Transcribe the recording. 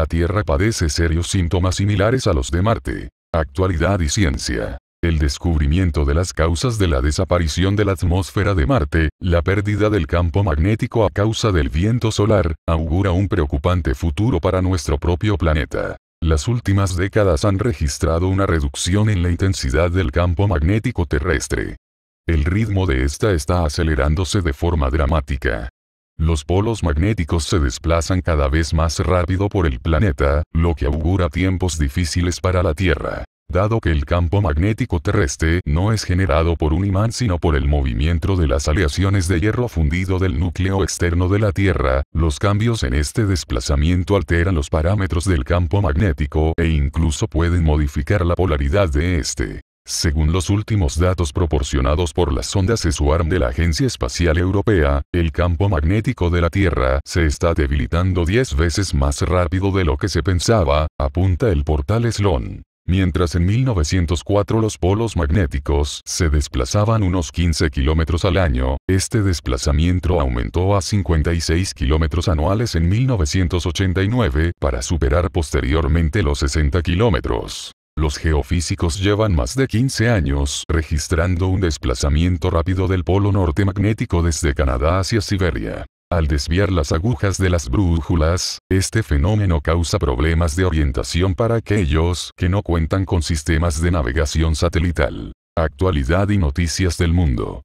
la Tierra padece serios síntomas similares a los de Marte. Actualidad y ciencia. El descubrimiento de las causas de la desaparición de la atmósfera de Marte, la pérdida del campo magnético a causa del viento solar, augura un preocupante futuro para nuestro propio planeta. Las últimas décadas han registrado una reducción en la intensidad del campo magnético terrestre. El ritmo de esta está acelerándose de forma dramática. Los polos magnéticos se desplazan cada vez más rápido por el planeta, lo que augura tiempos difíciles para la Tierra. Dado que el campo magnético terrestre no es generado por un imán sino por el movimiento de las aleaciones de hierro fundido del núcleo externo de la Tierra, los cambios en este desplazamiento alteran los parámetros del campo magnético e incluso pueden modificar la polaridad de este. Según los últimos datos proporcionados por las sondas ESUARM de la Agencia Espacial Europea, el campo magnético de la Tierra se está debilitando 10 veces más rápido de lo que se pensaba, apunta el portal Sloan. Mientras en 1904 los polos magnéticos se desplazaban unos 15 kilómetros al año, este desplazamiento aumentó a 56 kilómetros anuales en 1989 para superar posteriormente los 60 kilómetros. Los geofísicos llevan más de 15 años registrando un desplazamiento rápido del polo norte magnético desde Canadá hacia Siberia. Al desviar las agujas de las brújulas, este fenómeno causa problemas de orientación para aquellos que no cuentan con sistemas de navegación satelital. Actualidad y noticias del mundo.